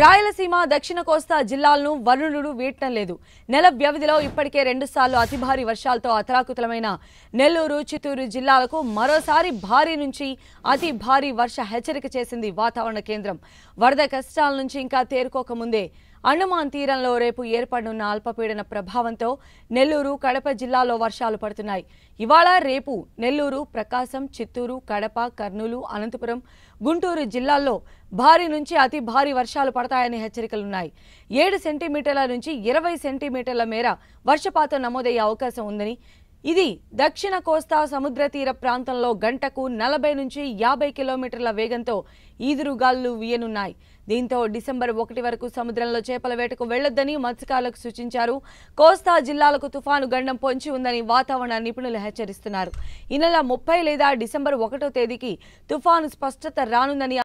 రాయలసీమ దక్షిణ కోస్తా జిల్లాలను వరుణుడు వీడటం లేదు నెల వ్యవధిలో ఇప్పటికే రెండుసార్లు అతి భారీ వర్షాలతో అతరాకుతలమైన నెల్లూరు చిత్తూరు జిల్లాలకు మరోసారి భారీ నుంచి అతి భారీ వర్ష హెచ్చరిక చేసింది వాతావరణ కేంద్రం వరద కష్టాల నుంచి ఇంకా తేరుకోకముందే అండమాన్ తీరంలో రేపు ఏర్పడనున్న అల్పపీడన ప్రభావంతో నెల్లూరు కడప జిల్లాలో వర్షాలు పడుతున్నాయి ఇవాళ రేపు నెల్లూరు ప్రకాశం చిత్తూరు కడప కర్నూలు అనంతపురం గుంటూరు జిల్లాల్లో భారీ నుంచి అతి భారీ వర్షాలు పడతాయనే హెచ్చరికలున్నాయి ఏడు సెంటీమీటర్ల నుంచి ఇరవై సెంటీమీటర్ల మేర వర్షపాతం నమోదయ్యే అవకాశం ఉందని ఇది దక్షిణ కోస్తా సముద్ర తీర ప్రాంతంలో గంటకు నలభై నుంచి యాభై కిలోమీటర్ల వేగంతో ఈదురుగాళ్లు వీయనున్నాయి దీంతో డిసెంబర్ ఒకటి వరకు సముద్రంలో చేపల వేటకు వెళ్లొద్దని మత్స్యకారులకు సూచించారు కోస్తా జిల్లాలకు తుఫాను గండం పొంచి ఉందని వాతావరణ నిపుణులు హెచ్చరిస్తున్నారు ఈ నెల ముప్పై లేదా డిసెంబర్ ఒకటో తేదీకి తుఫాను స్పష్టత రానుందని